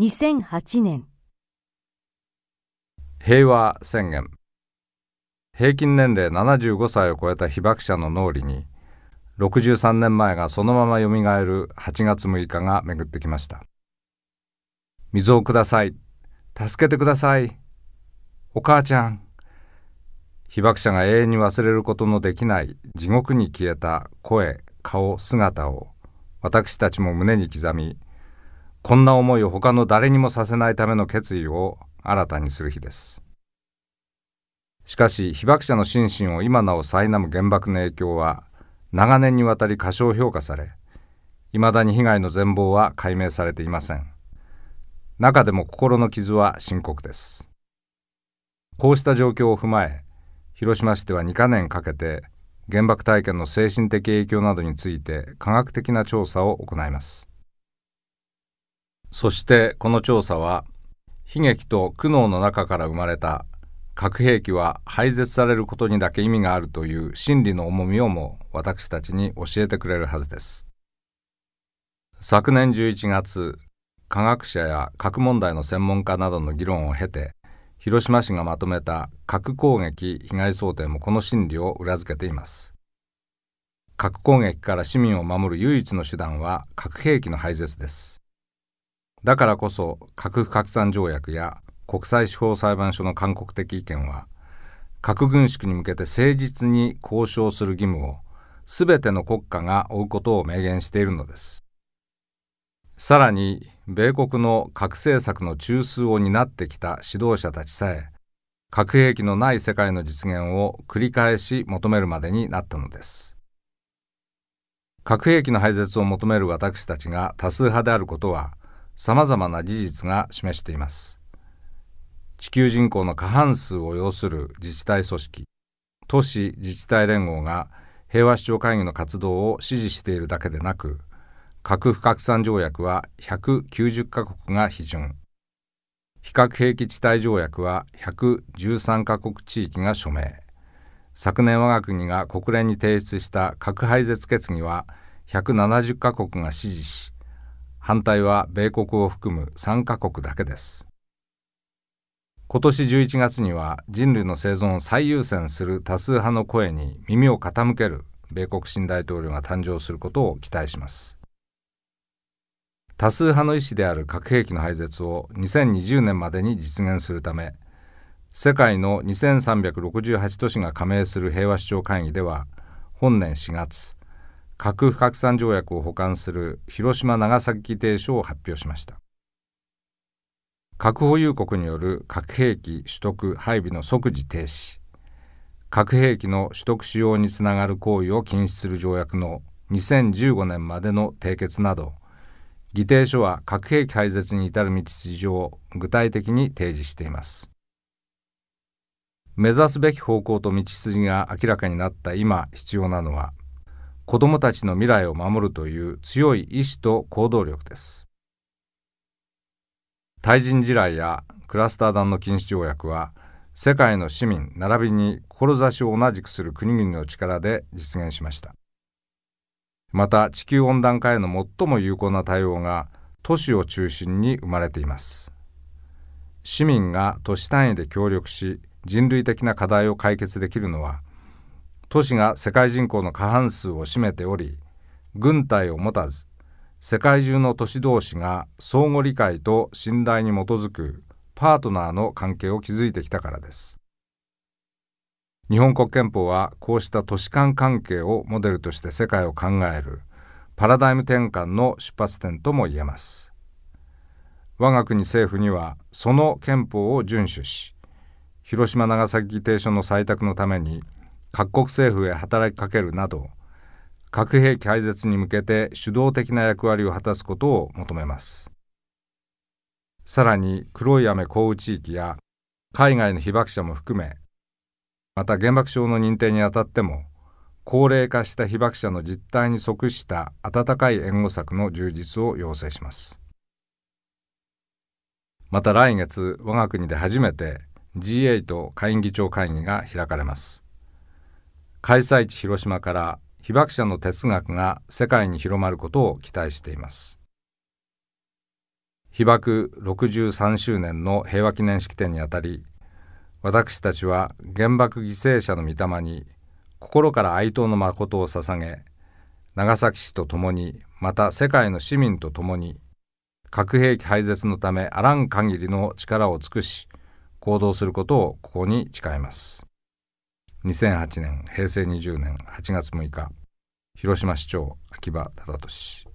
2008年平和宣言平均年齢75歳を超えた被爆者の脳裏に63年前がそのままよみがえる8月6日が巡ってきました水をください助けてくださいお母ちゃん被爆者が永遠に忘れることのできない地獄に消えた声顔姿を私たちも胸に刻みこんな思いを他の誰にもさせないための決意を新たにする日ですしかし被爆者の心身を今なお苛む原爆の影響は長年にわたり過小評価されいまだに被害の全貌は解明されていません中でも心の傷は深刻ですこうした状況を踏まえ広島市では2か年かけて原爆体験の精神的影響などについて科学的な調査を行いますそしてこの調査は悲劇と苦悩の中から生まれた核兵器は廃絶されることにだけ意味があるという真理の重みをも私たちに教えてくれるはずです昨年11月科学者や核問題の専門家などの議論を経て広島市がまとめた核攻撃被害想定もこの真理を裏付けています核攻撃から市民を守る唯一の手段は核兵器の廃絶ですだからこそ核不拡散条約や国際司法裁判所の勧告的意見は核軍縮に向けて誠実に交渉する義務を全ての国家が負うことを明言しているのですさらに米国の核政策の中枢を担ってきた指導者たちさえ核兵器のない世界の実現を繰り返し求めるまでになったのです核兵器の廃絶を求める私たちが多数派であることは様々な事実が示しています。地球人口の過半数を要する自治体組織、都市自治体連合が平和主張会議の活動を支持しているだけでなく、核不拡散条約は190カ国が批准、非核兵器地帯条約は113カ国地域が署名、昨年我が国が国連に提出した核廃絶決議は170カ国が支持し、反対は米国を含む3カ国だけです今年11月には人類の生存を最優先する多数派の声に耳を傾ける米国新大統領が誕生することを期待します多数派の意思である核兵器の廃絶を2020年までに実現するため世界の2368都市が加盟する平和首長会議では本年4月核不拡散条約を補完する広島・長崎議定書を発表しました核保有国による核兵器取得配備の即時停止核兵器の取得使用につながる行為を禁止する条約の2015年までの締結など議定書は核兵器廃絶に至る道筋を具体的に提示しています目指すべき方向と道筋が明らかになった今必要なのは子どもたちの未来を守るという強い意志と行動力です対人地雷やクラスター弾の禁止条約は世界の市民並びに志を同じくする国々の力で実現しましたまた地球温暖化への最も有効な対応が都市を中心に生まれています市民が都市単位で協力し人類的な課題を解決できるのは都市が世界人口の過半数を占めており軍隊を持たず世界中の都市同士が相互理解と信頼に基づくパートナーの関係を築いてきたからです日本国憲法はこうした都市間関係をモデルとして世界を考えるパラダイム転換の出発点とも言えます我が国政府にはその憲法を遵守し広島長崎議定書の採択のために各国政府へ働きかけるなど核兵器廃絶に向けて主導的な役割を果たすことを求めますさらに黒い雨降雨地域や海外の被爆者も含めまた原爆症の認定にあたっても高齢化した被爆者の実態に即した温かい援護策の充実を要請しますまた来月我が国で初めて G8 下院議長会議が開かれます開催地広島から被爆者の哲学が世界に広まることを期待しています被爆63周年の平和記念式典にあたり私たちは原爆犠牲者の御霊に心から哀悼の誠を捧げ長崎市とともにまた世界の市民とともに核兵器廃絶のためあらん限りの力を尽くし行動することをここに誓います。2008年平成20年8月6日広島市長秋葉忠俊